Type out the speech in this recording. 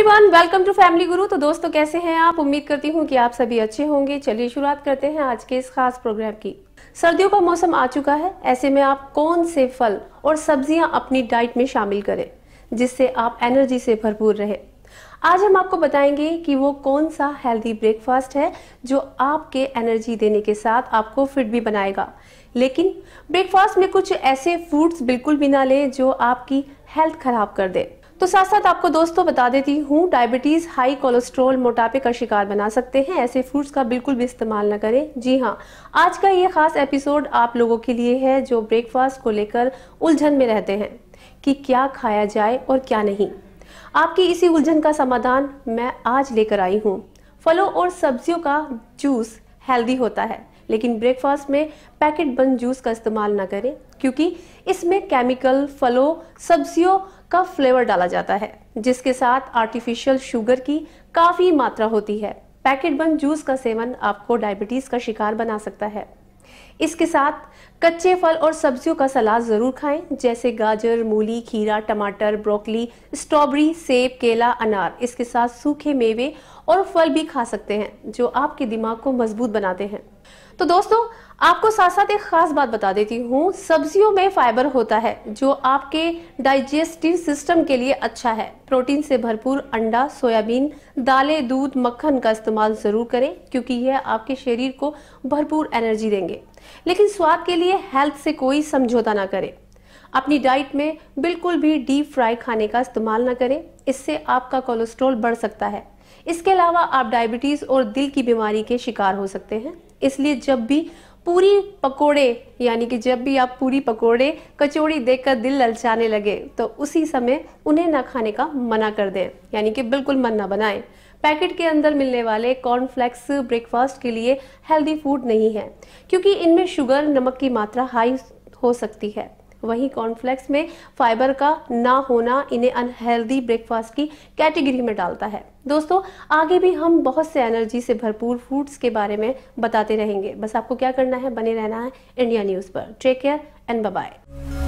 everyone welcome to family गुरु तो दोस्तों कैसे हैं आप उम्मीद करती हूँ कि आप सभी अच्छे होंगे चलिए शुरुआत करते हैं आज के इस खास प्रोग्राम की सर्दियों का मौसम आ चुका है ऐसे में आप कौन से फल और सब्जियां अपनी डाइट में शामिल करें जिससे आप एनर्जी से भरपूर रहे आज हम आपको बताएंगे कि वो कौन सा हेल्दी ब्रेकफास्ट है जो आपके एनर्जी देने के साथ आपको फिट भी बनाएगा लेकिन ब्रेकफास्ट में कुछ ऐसे फूड्स बिल्कुल भी ना लें जो आपकी हेल्थ खराब कर दें तो साथ साथ आपको दोस्तों बता देती हूँ डायबिटीज़ हाई कोलेस्ट्रॉल मोटापे का शिकार बना सकते हैं ऐसे फ्रूट्स का बिल्कुल भी इस्तेमाल ना करें जी हाँ आज का ये खास एपिसोड आप लोगों के लिए है जो ब्रेकफास्ट को लेकर उलझन में रहते हैं कि क्या खाया जाए और क्या नहीं आपकी इसी उलझन का समाधान मैं आज लेकर आई हूँ फलों और सब्जियों का जूस हेल्दी होता है लेकिन ब्रेकफास्ट में पैकेट बंद जूस का इस्तेमाल ना करें क्योंकि इसमें केमिकल फलों सब्जियों का फ्लेवर डाला जाता है जिसके साथ आर्टिफिशियल शुगर की काफ़ी मात्रा होती है पैकेट बंद जूस का सेवन आपको डायबिटीज़ का शिकार बना सकता है इसके साथ कच्चे फल और सब्जियों का सलाद ज़रूर खाएं जैसे गाजर मूली खीरा टमाटर ब्रोकली स्ट्रॉबेरी सेब केला अनार इसके साथ सूखे मेवे और फल भी खा सकते हैं जो आपके दिमाग को मजबूत बनाते हैं तो दोस्तों आपको साथ साथ एक खास बात बता देती हूँ सब्जियों में फाइबर होता है जो आपके डाइजेस्टिव सिस्टम के लिए अच्छा है प्रोटीन से भरपूर अंडा सोयाबीन दालें दूध मक्खन का इस्तेमाल ज़रूर करें क्योंकि यह आपके शरीर को भरपूर एनर्जी देंगे लेकिन स्वाद के लिए हेल्थ से कोई समझौता ना करें अपनी डाइट में बिल्कुल भी डीप फ्राई खाने का इस्तेमाल ना करें इससे आपका कोलेस्ट्रॉल बढ़ सकता है इसके अलावा आप डायबिटीज़ और दिल की बीमारी के शिकार हो सकते हैं इसलिए जब भी पूरी पकोड़े यानी कि जब भी आप पूरी पकोड़े कचौड़ी देखकर दिल ललचाने लगे तो उसी समय उन्हें ना खाने का मना कर दें यानी कि बिल्कुल मन ना बनाएं पैकेट के अंदर मिलने वाले कॉर्नफ्लेक्स ब्रेकफास्ट के लिए हेल्दी फूड नहीं है क्योंकि इनमें शुगर नमक की मात्रा हाई हो सकती है वहीं कॉर्नफ्लेक्स में फाइबर का ना होना इन्हें अनहेल्दी ब्रेकफास्ट की कैटेगरी में डालता है दोस्तों आगे भी हम बहुत से एनर्जी से भरपूर फूड्स के बारे में बताते रहेंगे बस आपको क्या करना है बने रहना है इंडिया न्यूज़ पर टेक केयर एंड बाय